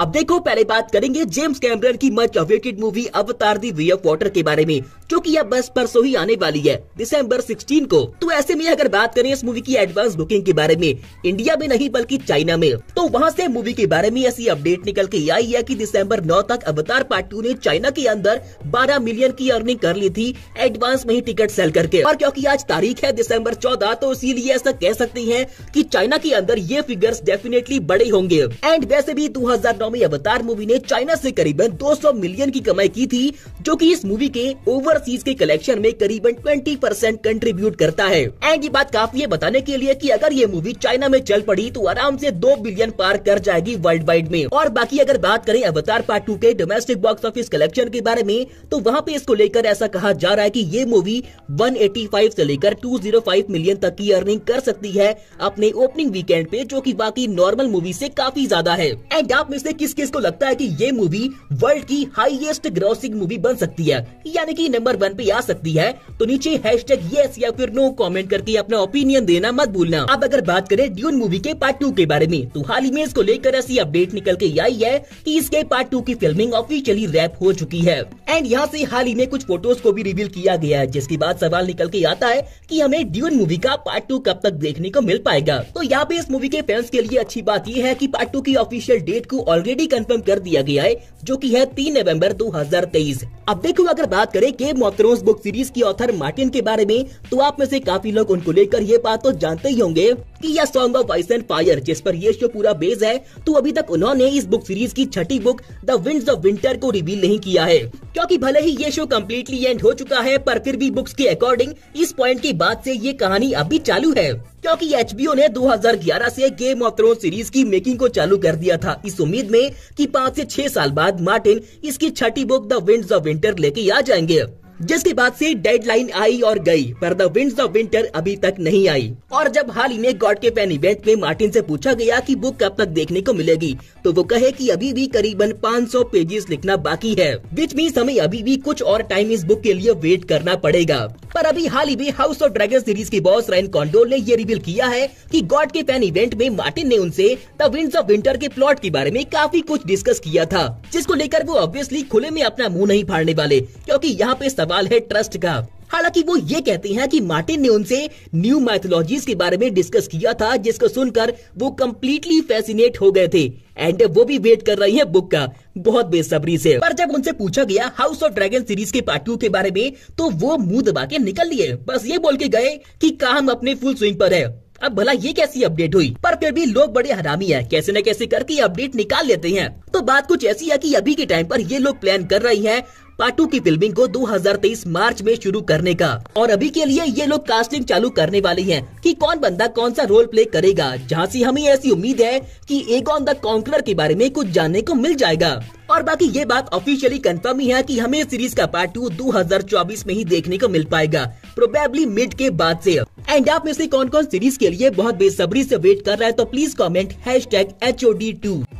अब देखो पहले बात करेंगे जेम्स कैमरन की much awaited movie Avatar the way of water के बारे में जो कि यह बस परसों ही आने वाली है दिसंबर 16 को तो ऐसे में अगर बात करें इस मूवी की एडवांस बुकिंग के बारे में इंडिया में नहीं बल्कि चाइना में तो वहाँ ऐसी मूवी के बारे में ऐसी अपडेट निकल के आई है की दिसम्बर नौ तक अवतार पार्ट टू ने चाइना के अंदर बारह मिलियन की अर्निंग कर ली थी एडवांस में ही टिकट सेल करके और क्योंकि आज तारीख है दिसंबर चौदह तो इसीलिए ऐसा कह सकते हैं कि चाइना के अंदर ये फिगर्स डेफिनेटली बड़े होंगे एंड वैसे भी 2009 में अवतार मूवी ने चाइना से करीबन 200 मिलियन की कमाई की थी जो कि इस मूवी के ओवर ओवरसीज के कलेक्शन में करीबन ट्वेंटी परसेंट कंट्रीब्यूट करता है एंड ये बात काफी है बताने के लिए की अगर ये मूवी चाइना में चल पड़ी तो आराम ऐसी दो बिलियन पार कर जाएगी वर्ल्ड वाइड में और बाकी अगर बात करें अवतार पार्ट टू के डोमेस्टिक बॉक्स ऑफिस कलेक्शन के बारे में तो वहाँ पे इसको लेकर ऐसा कहा जा रहा है की ये मूवी वन से लेकर टू मिलियन तक की अर्निंग कर सकती है अपने ओपनिंग वीकेंड पे जो की बाकी नॉर्मल मूवी ऐसी काफी ज्यादा है एंड आप में से किस किस को लगता है की ये मूवी वर्ल्ड की हाइएस्ट ग्रॉसिंग मूवी बन सकती है यानी कि नंबर नंबर वन पे आ सकती है तो नीचे हैश टैग येस या फिर नो कॉमेंट करके अपना ओपिनियन देना मत भूलना अब अगर बात करें ड्यून मूवी के पार्ट टू के बारे में तो हाल ही में इसको लेकर ऐसी अपडेट निकल के आई है की इसके पार्ट टू की फिल्मिंग ऑफिशियली रैप हो चुकी है एंड यहाँ ऐसी हाल ही में कुछ फोटोज को भी रिवील किया गया है जिसके बाद सवाल निकल के आता है की हमें ड्यून मूवी का पार्ट टू कब तक देखने को मिल पाएगा तो यहाँ पे इस मूवी के फैंस के लिए अच्छी बात यह है की पार्ट टू की ऑफिशियल डेट को ऑलरेडी कन्फर्म कर दिया गया है जो की है तीन नवम्बर दो अब देखो अगर बात करें के थ्रोन्स बुक सीरीज की ऑथर मार्टिन के बारे में तो आप में से काफी लोग उनको लेकर ये बात तो जानते ही होंगे कि यह song of ice and fire जिस पर ये शो पूरा बेस है तो अभी तक उन्होंने इस बुक सीरीज की छठी book the Winds of Winter को रिवील नहीं किया है क्योंकि भले ही ये शो कम्प्लीटली एंड हो चुका है पर फिर भी बुक्स के अकॉर्डिंग इस पॉइंट के बाद से ये कहानी अभी चालू है क्योंकि एच ने 2011 से गेम ऑफ थ्रोन सीरीज की मेकिंग को चालू कर दिया था इस उम्मीद में कि पाँच से छह साल बाद मार्टिन इसकी छठी book the Winds of Winter लेके आ जाएंगे जिसके बाद से डेडलाइन आई और गई पर द विंड्स ऑफ विंटर अभी तक नहीं आई और जब हाल ही में गॉड के फैन इवेंट में मार्टिन से पूछा गया कि बुक कब तक देखने को मिलेगी तो वो कहे कि अभी भी करीबन 500 पेजेस लिखना बाकी है विच मीन्स हमें अभी भी कुछ और टाइम इस बुक के लिए वेट करना पड़ेगा पर अभी हाल ही में हाउस ऑफ ड्रैगन सीरीज के बॉस रैन कॉन्डोल ने ये रिवील किया है कि गॉड के फैन इवेंट में मार्टिन ने उनसे द विंड ऑफ विंटर के प्लॉट के बारे में काफी कुछ डिस्कस किया था जिसको लेकर वो ऑब्वियसली खुले में अपना मुँह नहीं फाड़ने वाले क्यूँकी यहाँ पे सवाल है ट्रस्ट का हालांकि वो ये कहती हैं कि मार्टिन ने उनसे न्यू मैथोलॉजीज के बारे में डिस्कस किया था जिसको सुनकर वो कम्प्लीटली फैसिनेट हो गए थे एंड वो भी वेट कर रही है बुक का बहुत बेसब्री से पर जब उनसे पूछा गया हाउस ऑफ ड्रैगन सीरीज के पार्ट टू के बारे में तो वो मुंह दबा के निकल लिए बस ये बोल के गए कि काम अपने फुल स्विंग पर है अब भला ये कैसी अपडेट हुई पर फिर भी लोग बड़े हरामी हैं कैसे न कैसे करके अपडेट निकाल लेते हैं तो बात कुछ ऐसी है कि अभी के टाइम पर ये लोग प्लान कर रही हैं पार्ट टू की फिल्मिंग को 2023 मार्च में शुरू करने का और अभी के लिए ये लोग कास्टिंग चालू करने वाले हैं कि कौन बंदा कौन सा रोल प्ले करेगा जहाँ से हमें ऐसी उम्मीद है कि एक ऑन द कॉन्कलर के बारे में कुछ जानने को मिल जाएगा और बाकी ये बात ऑफिशियली कंफर्म ही है कि हमें सीरीज का पार्ट टू 2024 में ही देखने को मिल पाएगा प्रोबेबली मिड के बाद से एंड आप में से कौन कौन सीरीज के लिए बहुत बेसब्री से वेट कर रहा है तो please comment hashtag H O D to